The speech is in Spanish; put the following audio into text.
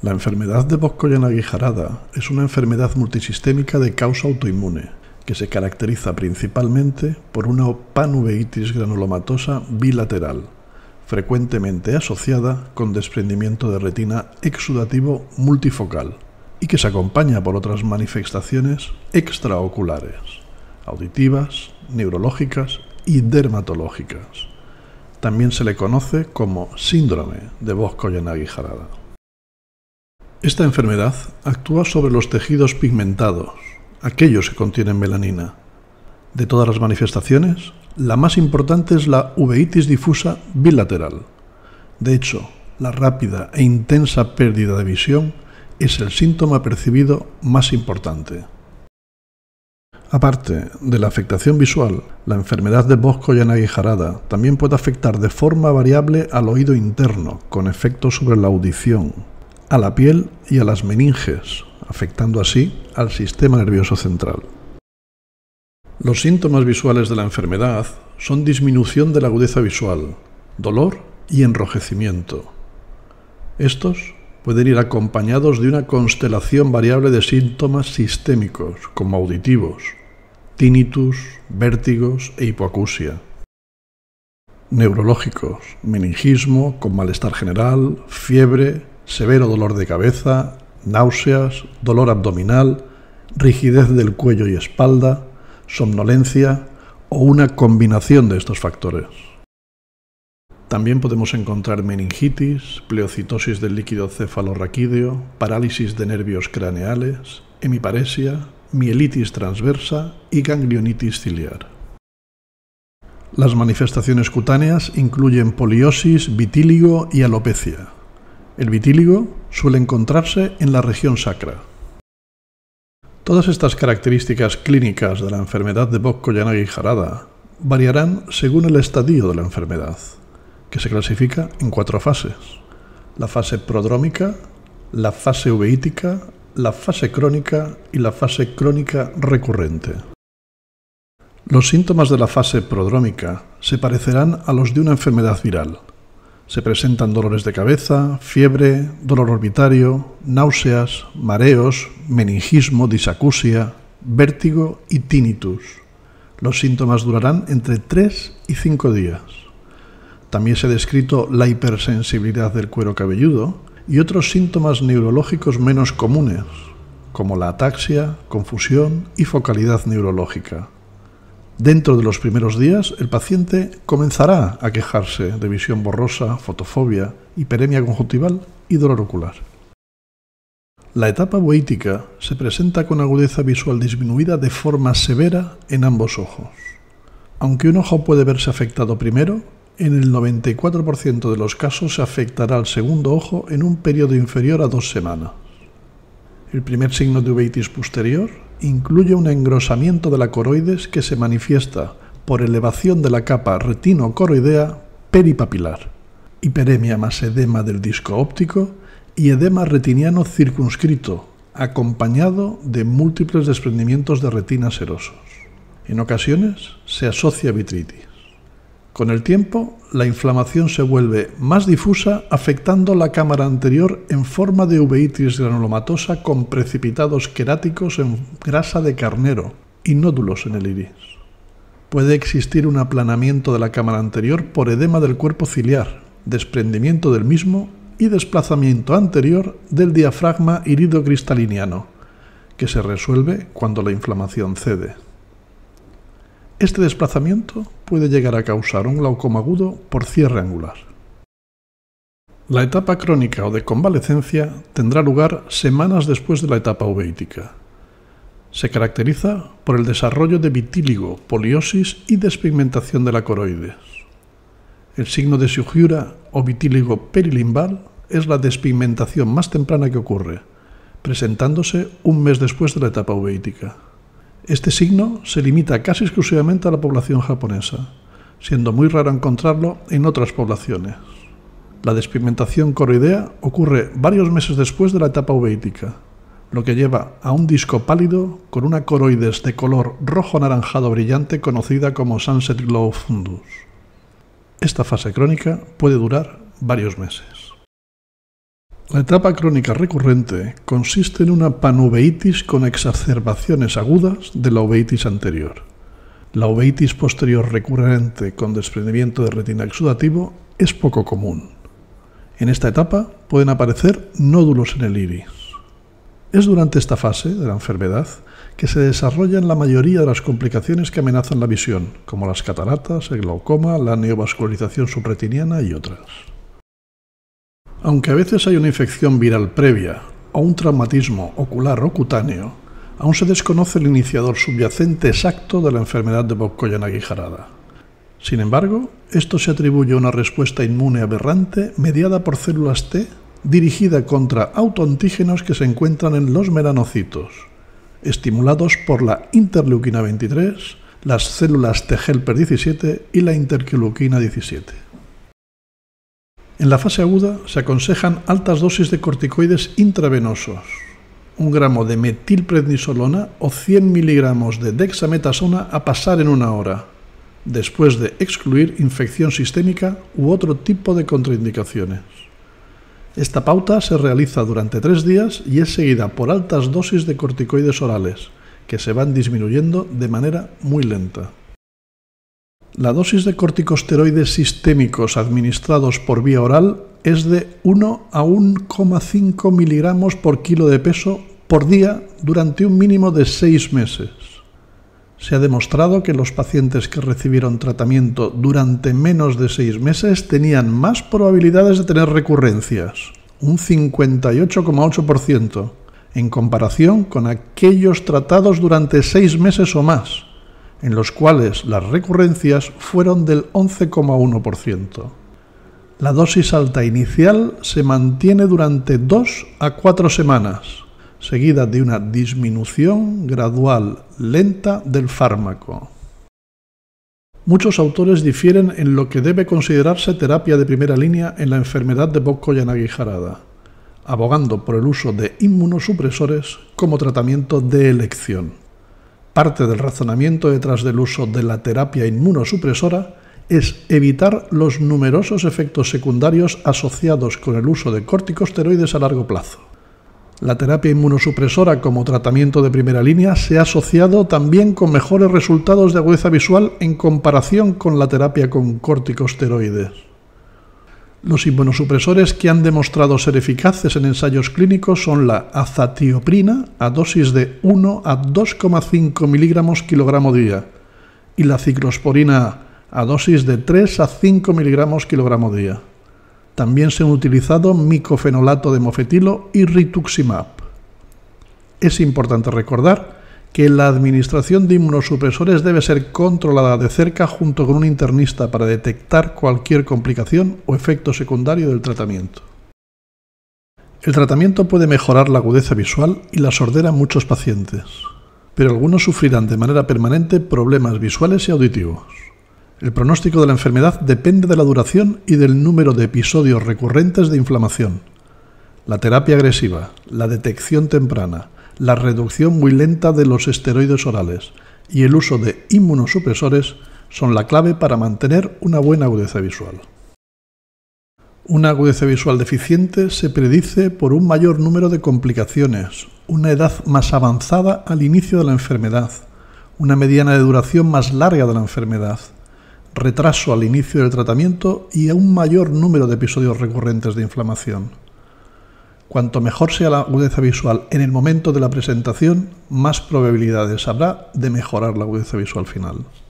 La enfermedad de bosco Guijarada es una enfermedad multisistémica de causa autoinmune que se caracteriza principalmente por una panuveitis granulomatosa bilateral, frecuentemente asociada con desprendimiento de retina exudativo multifocal y que se acompaña por otras manifestaciones extraoculares, auditivas, neurológicas y dermatológicas. También se le conoce como síndrome de bosco aguijarada. Esta enfermedad actúa sobre los tejidos pigmentados, aquellos que contienen melanina. De todas las manifestaciones, la más importante es la uveitis difusa bilateral. De hecho, la rápida e intensa pérdida de visión es el síntoma percibido más importante. Aparte de la afectación visual, la enfermedad de Bosco y anaguijarada también puede afectar de forma variable al oído interno, con efectos sobre la audición, a la piel y a las meninges, afectando así al sistema nervioso central. Los síntomas visuales de la enfermedad son disminución de la agudeza visual, dolor y enrojecimiento. Estos pueden ir acompañados de una constelación variable de síntomas sistémicos, como auditivos, tinnitus, vértigos e hipoacusia. Neurológicos, meningismo con malestar general, fiebre, severo dolor de cabeza, náuseas, dolor abdominal, rigidez del cuello y espalda, somnolencia o una combinación de estos factores. También podemos encontrar meningitis, pleocitosis del líquido cefalorraquídeo, parálisis de nervios craneales, hemiparesia, mielitis transversa y ganglionitis ciliar. Las manifestaciones cutáneas incluyen poliosis, vitíligo y alopecia. El vitíligo suele encontrarse en la región sacra. Todas estas características clínicas de la enfermedad de Bock-Koyanagi-Harada variarán según el estadio de la enfermedad, que se clasifica en cuatro fases. La fase prodrómica, la fase uveítica, la fase crónica y la fase crónica recurrente. Los síntomas de la fase prodrómica se parecerán a los de una enfermedad viral, se presentan dolores de cabeza, fiebre, dolor orbitario, náuseas, mareos, meningismo, disacusia, vértigo y tinnitus. Los síntomas durarán entre 3 y 5 días. También se ha descrito la hipersensibilidad del cuero cabelludo y otros síntomas neurológicos menos comunes, como la ataxia, confusión y focalidad neurológica. Dentro de los primeros días, el paciente comenzará a quejarse de visión borrosa, fotofobia, hiperemia conjuntival y dolor ocular. La etapa boítica se presenta con agudeza visual disminuida de forma severa en ambos ojos. Aunque un ojo puede verse afectado primero, en el 94% de los casos se afectará al segundo ojo en un periodo inferior a dos semanas. El primer signo de uveitis posterior incluye un engrosamiento de la coroides que se manifiesta por elevación de la capa retino-coroidea peripapilar, hiperemia más edema del disco óptico y edema retiniano circunscrito, acompañado de múltiples desprendimientos de retina serosos. En ocasiones se asocia vitritis. Con el tiempo, la inflamación se vuelve más difusa, afectando la cámara anterior en forma de uveitis granulomatosa con precipitados queráticos en grasa de carnero y nódulos en el iris. Puede existir un aplanamiento de la cámara anterior por edema del cuerpo ciliar, desprendimiento del mismo y desplazamiento anterior del diafragma irido que se resuelve cuando la inflamación cede. Este desplazamiento puede llegar a causar un glaucoma agudo por cierre angular. La etapa crónica o de convalecencia tendrá lugar semanas después de la etapa uveítica. Se caracteriza por el desarrollo de vitíligo, poliosis y despigmentación de la coroides. El signo de Sugiura o vitíligo perilimbal es la despigmentación más temprana que ocurre, presentándose un mes después de la etapa uveítica. Este signo se limita casi exclusivamente a la población japonesa, siendo muy raro encontrarlo en otras poblaciones. La despigmentación coroidea ocurre varios meses después de la etapa uveítica, lo que lleva a un disco pálido con una coroides de color rojo anaranjado brillante conocida como sunset glow fundus. Esta fase crónica puede durar varios meses. La etapa crónica recurrente consiste en una panoveitis con exacerbaciones agudas de la oveitis anterior. La oveitis posterior recurrente con desprendimiento de retina exudativo es poco común. En esta etapa pueden aparecer nódulos en el iris. Es durante esta fase de la enfermedad que se desarrollan la mayoría de las complicaciones que amenazan la visión, como las cataratas, el glaucoma, la neovascularización subretiniana y otras. Aunque a veces hay una infección viral previa o un traumatismo ocular o cutáneo, aún se desconoce el iniciador subyacente exacto de la enfermedad de Bocoyan-Aguijarada. Sin embargo, esto se atribuye a una respuesta inmune aberrante mediada por células T dirigida contra autoantígenos que se encuentran en los melanocitos, estimulados por la interleuquina 23, las células T-helper 17 y la interleuquina 17. En la fase aguda se aconsejan altas dosis de corticoides intravenosos, un gramo de metilprednisolona o 100 miligramos de dexametasona a pasar en una hora, después de excluir infección sistémica u otro tipo de contraindicaciones. Esta pauta se realiza durante tres días y es seguida por altas dosis de corticoides orales, que se van disminuyendo de manera muy lenta. La dosis de corticosteroides sistémicos administrados por vía oral es de 1 a 1,5 miligramos por kilo de peso por día durante un mínimo de 6 meses. Se ha demostrado que los pacientes que recibieron tratamiento durante menos de 6 meses tenían más probabilidades de tener recurrencias, un 58,8%, en comparación con aquellos tratados durante 6 meses o más, en los cuales las recurrencias fueron del 11,1%. La dosis alta inicial se mantiene durante 2 a 4 semanas, seguida de una disminución gradual lenta del fármaco. Muchos autores difieren en lo que debe considerarse terapia de primera línea en la enfermedad de bocco yanagi abogando por el uso de inmunosupresores como tratamiento de elección. Parte del razonamiento detrás del uso de la terapia inmunosupresora es evitar los numerosos efectos secundarios asociados con el uso de corticosteroides a largo plazo. La terapia inmunosupresora como tratamiento de primera línea se ha asociado también con mejores resultados de agudeza visual en comparación con la terapia con corticosteroides. Los inmunosupresores que han demostrado ser eficaces en ensayos clínicos son la azatioprina a dosis de 1 a 2,5 miligramos kilogramo día y la ciclosporina a dosis de 3 a 5 miligramos kilogramo día. También se han utilizado micofenolato de mofetilo y rituximab. Es importante recordar que la administración de inmunosupresores debe ser controlada de cerca junto con un internista para detectar cualquier complicación o efecto secundario del tratamiento. El tratamiento puede mejorar la agudeza visual y la sordera en muchos pacientes, pero algunos sufrirán de manera permanente problemas visuales y auditivos. El pronóstico de la enfermedad depende de la duración y del número de episodios recurrentes de inflamación. La terapia agresiva, la detección temprana, la reducción muy lenta de los esteroides orales y el uso de inmunosupresores son la clave para mantener una buena agudeza visual. Una agudeza visual deficiente se predice por un mayor número de complicaciones, una edad más avanzada al inicio de la enfermedad, una mediana de duración más larga de la enfermedad, retraso al inicio del tratamiento y un mayor número de episodios recurrentes de inflamación. Cuanto mejor sea la agudeza visual en el momento de la presentación, más probabilidades habrá de mejorar la agudeza visual final.